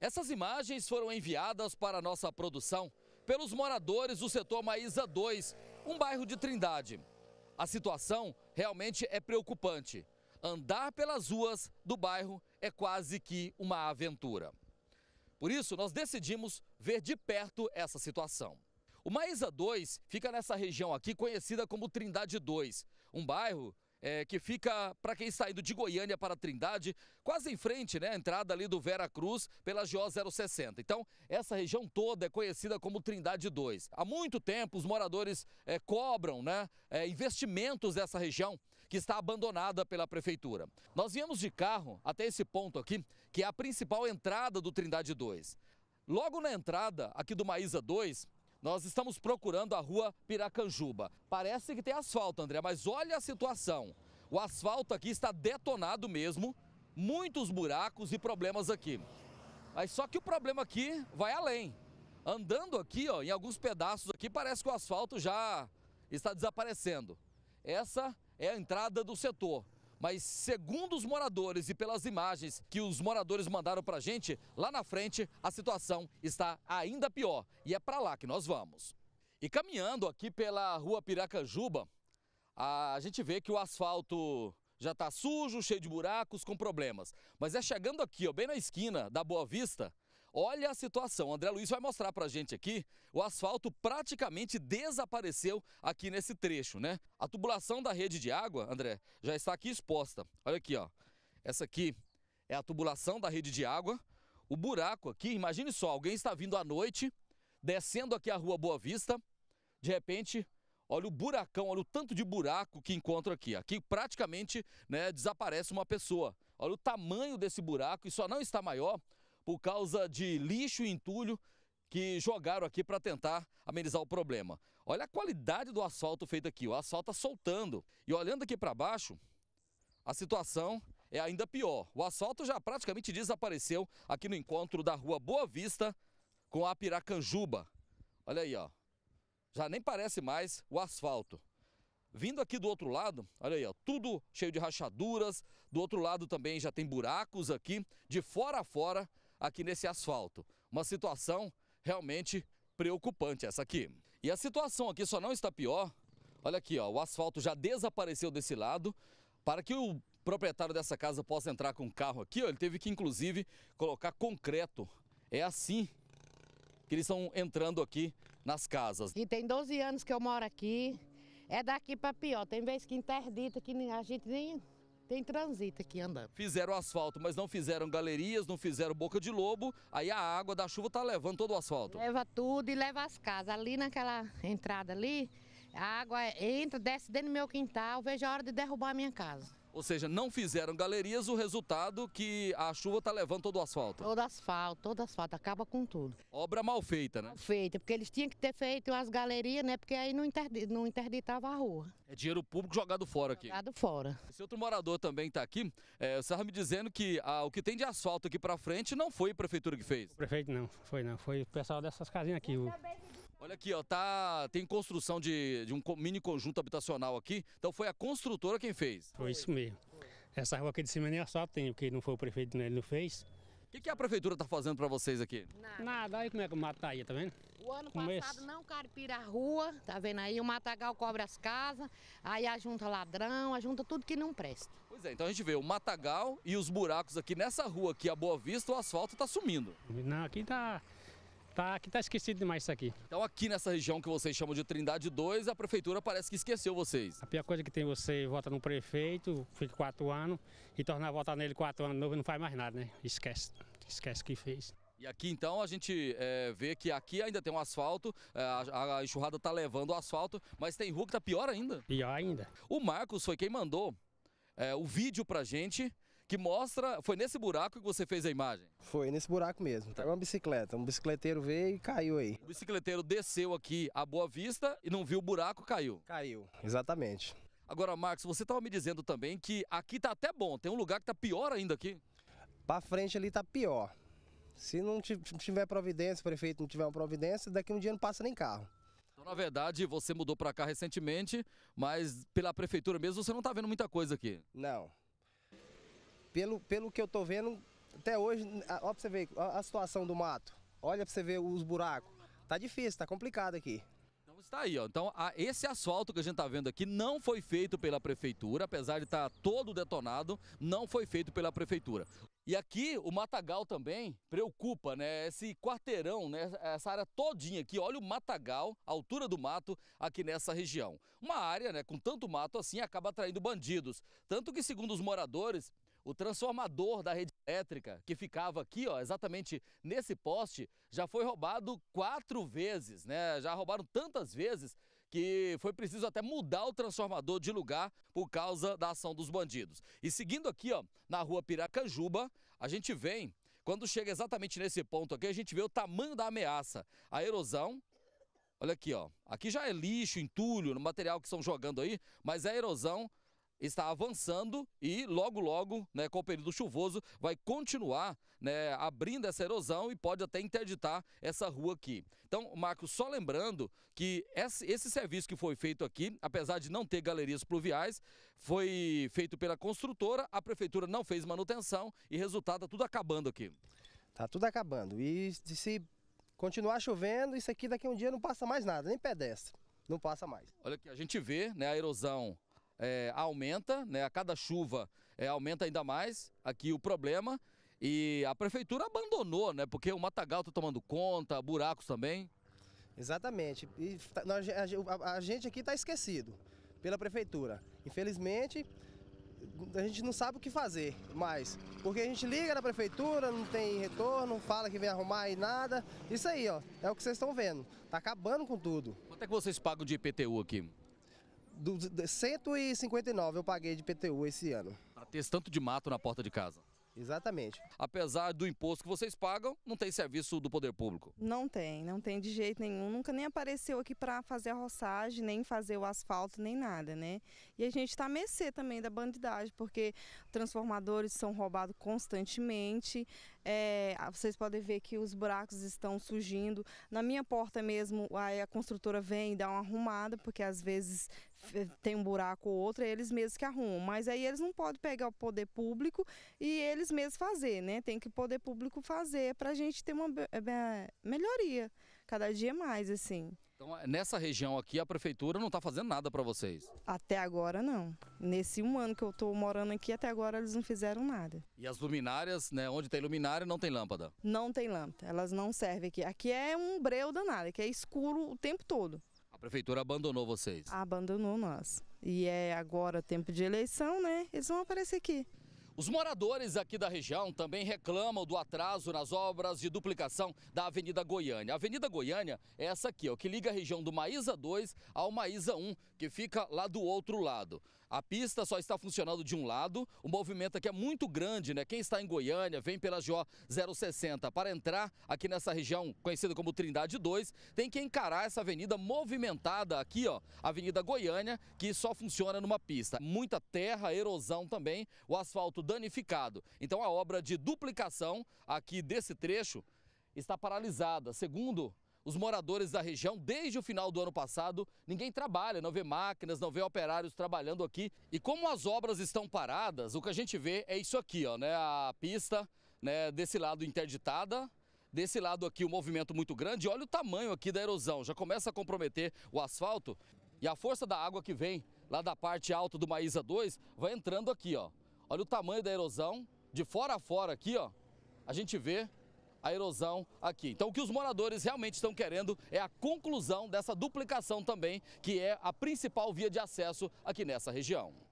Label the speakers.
Speaker 1: Essas imagens foram enviadas para nossa produção pelos moradores do setor Maísa 2, um bairro de Trindade. A situação realmente é preocupante. Andar pelas ruas do bairro é quase que uma aventura. Por isso, nós decidimos ver de perto essa situação. O Maísa 2 fica nessa região aqui conhecida como Trindade 2, um bairro é, que fica para quem saindo de Goiânia para Trindade, quase em frente, né? entrada ali do Vera Cruz pela GO 060. Então, essa região toda é conhecida como Trindade 2. Há muito tempo, os moradores é, cobram né, é, investimentos dessa região que está abandonada pela prefeitura. Nós viemos de carro até esse ponto aqui, que é a principal entrada do Trindade 2. Logo na entrada aqui do Maísa 2, nós estamos procurando a rua Piracanjuba. Parece que tem asfalto, André, mas olha a situação. O asfalto aqui está detonado mesmo, muitos buracos e problemas aqui. Mas só que o problema aqui vai além. Andando aqui, ó, em alguns pedaços aqui, parece que o asfalto já está desaparecendo. Essa é a entrada do setor mas segundo os moradores e pelas imagens que os moradores mandaram para a gente, lá na frente a situação está ainda pior e é para lá que nós vamos. E caminhando aqui pela rua Piracanjuba, a gente vê que o asfalto já está sujo, cheio de buracos, com problemas. Mas é chegando aqui, ó, bem na esquina da Boa Vista, Olha a situação, o André Luiz vai mostrar para a gente aqui, o asfalto praticamente desapareceu aqui nesse trecho, né? A tubulação da rede de água, André, já está aqui exposta. Olha aqui, ó. Essa aqui é a tubulação da rede de água. O buraco aqui, imagine só, alguém está vindo à noite, descendo aqui a rua Boa Vista, de repente Olha o buracão, olha o tanto de buraco que encontro aqui. Aqui praticamente né, desaparece uma pessoa. Olha o tamanho desse buraco e só não está maior por causa de lixo e entulho que jogaram aqui para tentar amenizar o problema. Olha a qualidade do asfalto feito aqui, o asfalto está soltando. E olhando aqui para baixo, a situação é ainda pior. O asfalto já praticamente desapareceu aqui no encontro da rua Boa Vista com a Piracanjuba. Olha aí, ó. Já nem parece mais o asfalto. Vindo aqui do outro lado, olha aí, ó, tudo cheio de rachaduras. Do outro lado também já tem buracos aqui, de fora a fora, aqui nesse asfalto. Uma situação realmente preocupante essa aqui. E a situação aqui só não está pior. Olha aqui, ó, o asfalto já desapareceu desse lado para que o proprietário dessa casa possa entrar com o carro aqui, ó, ele teve que inclusive colocar concreto. É assim que eles estão entrando aqui nas casas. E tem 12
Speaker 2: anos que eu moro aqui. É daqui para pior. Tem vezes que interdita que a gente nem tem transito aqui andando.
Speaker 1: Fizeram asfalto, mas não fizeram galerias, não fizeram boca de lobo. Aí a água da chuva tá levando todo o asfalto.
Speaker 2: Leva tudo e leva as casas. Ali naquela entrada ali, a água entra, desce dentro do meu quintal, vejo a hora de derrubar a minha casa.
Speaker 1: Ou seja, não fizeram galerias, o resultado que a chuva está levando todo o asfalto.
Speaker 2: Todo asfalto, todo asfalto, acaba com
Speaker 1: tudo. Obra mal feita, né? Mal
Speaker 2: feita, porque eles tinham que ter feito as galerias, né? Porque aí não, interdi, não interditava a rua.
Speaker 1: É dinheiro público jogado fora aqui. Jogado fora. Esse outro morador também está aqui, é, estava me dizendo que ah, o que tem de asfalto aqui para frente não foi a prefeitura que fez. O
Speaker 3: prefeito não, foi não, foi o pessoal dessas casinhas aqui. O...
Speaker 1: Olha aqui, ó, tá, tem construção de, de um mini conjunto habitacional aqui, então foi a construtora quem fez. Foi isso mesmo.
Speaker 3: Essa rua aqui de cima nem é asfalto tem, porque não foi o prefeito, né, ele não fez.
Speaker 1: O que, que, a prefeitura está fazendo para vocês aqui? Nada. Nada. Aí como é que o mato tá aí, tá vendo?
Speaker 2: O ano é passado não carpira a rua, tá vendo aí? O matagal cobre as casas, aí ajunta ladrão, ajunta tudo que não presta.
Speaker 1: Pois é, então a gente vê o matagal e os buracos aqui nessa rua aqui, a Boa Vista, o asfalto está sumindo. Não, aqui tá Tá, que tá esquecido demais isso aqui. Então aqui nessa região que vocês chamam de Trindade 2, a prefeitura parece que esqueceu vocês. A
Speaker 3: pior coisa que tem você vota no prefeito, fica quatro anos, e tornar a votar nele quatro anos novo não faz mais nada, né? Esquece, esquece que fez.
Speaker 1: E aqui então a gente é, vê que aqui ainda tem um asfalto, eh, a, a enxurrada está levando o asfalto, mas tem rua que está pior ainda. Pior ainda. O Marcos foi quem mandou é, o vídeo pra gente que mostra. Foi nesse buraco que você fez a imagem?
Speaker 3: Foi, nesse buraco mesmo. Tá. Era é uma bicicleta. Um bicicleteiro veio e caiu aí. O
Speaker 1: bicicleteiro desceu aqui a Boa Vista e não viu o buraco, caiu. Caiu,
Speaker 3: exatamente.
Speaker 1: Agora, Marcos, você estava me dizendo também que aqui tá até bom, tem um lugar que tá pior ainda aqui.
Speaker 3: Para frente ali tá pior. Se não tiver providência, o prefeito não tiver uma providência, daqui um dia não passa nem carro.
Speaker 1: Então, na verdade, você mudou para cá recentemente, mas pela prefeitura mesmo você não está vendo muita coisa aqui. Não,
Speaker 3: pelo, pelo que eu estou vendo, até hoje, olha para você ver a, situação do mato. Olha para você ver os buracos. Tá difícil, tá complicado aqui.
Speaker 1: Então está aí, ó. Então, a, esse asfalto que a gente está vendo aqui não foi feito pela prefeitura, apesar de estar tá todo detonado, não foi feito pela prefeitura. E aqui o matagal também preocupa, né? Esse quarteirão, né? Essa área todinha aqui, olha o matagal, a altura do mato aqui nessa região. Uma área, né, com tanto mato assim acaba atraindo bandidos, tanto que segundo os moradores, o transformador da rede elétrica, que ficava aqui, ó, exatamente nesse poste, já foi roubado quatro vezes, né? Já roubaram tantas vezes que foi preciso até mudar o transformador de lugar por causa da ação dos bandidos. E seguindo aqui, ó, na rua Piracanjuba, a gente vem, quando chega exatamente nesse ponto aqui, a gente vê o tamanho da ameaça. A erosão, Olha aqui, ó. Aqui já é lixo, entulho, no material que estão jogando aí, mas é a erosão está avançando e logo, logo, né, com o período chuvoso, vai continuar né, abrindo essa erosão e pode até interditar essa rua aqui. Então, Marco, só lembrando que esse, esse serviço que foi feito aqui, apesar de não ter galerias pluviais, foi feito pela construtora, a prefeitura não fez manutenção e resultado está tudo acabando aqui.
Speaker 3: Tá tudo acabando. E se continuar chovendo, isso aqui daqui a um dia não passa mais nada, nem pedestre. Não passa mais.
Speaker 1: Olha aqui, a gente vê né, a erosão é, aumenta, né? a cada chuva é, aumenta ainda mais aqui o problema. E a prefeitura abandonou, né? Porque o matagal está tomando conta, buracos também. Exatamente. E tá, nós,
Speaker 3: a, a gente aqui está esquecido pela prefeitura. Infelizmente, a gente não sabe o que fazer mais. Porque a gente liga na prefeitura, não tem retorno, fala que vem arrumar e nada. Isso aí, ó, é o que vocês estão vendo. Está acabando com tudo.
Speaker 1: Quanto é que vocês pagam de IPTU aqui?
Speaker 3: do, do 159 eu paguei de PTU esse ano.
Speaker 1: Para ter esse tanto de mato na porta de casa.
Speaker 3: Exatamente.
Speaker 1: Apesar do imposto que vocês pagam, não tem serviço do poder público?
Speaker 2: Não tem, não tem de jeito nenhum. Nunca nem apareceu aqui para fazer a roçagem, nem fazer o asfalto, nem nada, né? E a gente está a mercê também da bandidagem, porque transformadores são roubados constantemente. É, vocês podem ver que os buracos estão surgindo. Na minha porta mesmo, a, a construtora vem e dá uma arrumada, porque às vezes eh, tem um buraco ou outro, é eles mesmos que arrumam. Mas aí eles não podem pegar o poder público e eles mesmos fazer, né? Tem que o poder público fazer para a gente ter uma eh, eh, melhoria cada dia mais, assim.
Speaker 1: Então, é, nessa região aqui, a prefeitura não está fazendo nada para vocês?
Speaker 2: Até agora, não. Nesse um ano que eu estou morando aqui, até agora eles não fizeram nada.
Speaker 1: E as luminárias, né? Onde tem luminária, não tem lâmpada?
Speaker 2: Não tem lâmpada, elas não servem aqui. Aqui é um breu danado, que é escuro o tempo todo.
Speaker 1: A prefeitura abandonou vocês?
Speaker 2: Abandonou nós. E é agora tempo de eleição, né? Eles vão aparecer
Speaker 1: aqui. Os moradores aqui da região também reclamam do atraso nas obras de duplicação da Avenida Goiânia. A Avenida Goiânia é essa aqui, ó, que liga a região do Maísa 2 ao Maísa 1, que fica lá do outro lado. A pista só está funcionando de um lado, o movimento aqui é muito grande, né? Quem está em Goiânia, vem pela GO 060. Para entrar aqui nessa região conhecida como Trindade 2, tem que encarar essa avenida movimentada aqui, ó, Avenida Goiânia, que só funciona numa pista. Muita terra, erosão também, o asfalto danificado. Então a obra de duplicação aqui desse trecho está paralisada, segundo os moradores da região, desde o final do ano passado, ninguém trabalha, não vê máquinas, não vê operários trabalhando aqui. E como as obras estão paradas, o que a gente vê é isso aqui, ó, né? A pista né, desse lado interditada, Desse lado aqui, o um movimento muito grande. Olha o tamanho aqui da erosão. Já começa a comprometer o asfalto. E a força da água que vem lá da parte alta do Maísa 2 vai entrando aqui, ó. Olha o tamanho da erosão. De fora a fora aqui, ó. A gente vê a erosão aqui. Então, o que os moradores realmente estão querendo é a conclusão dessa duplicação também, que é a principal via de acesso aqui nessa região.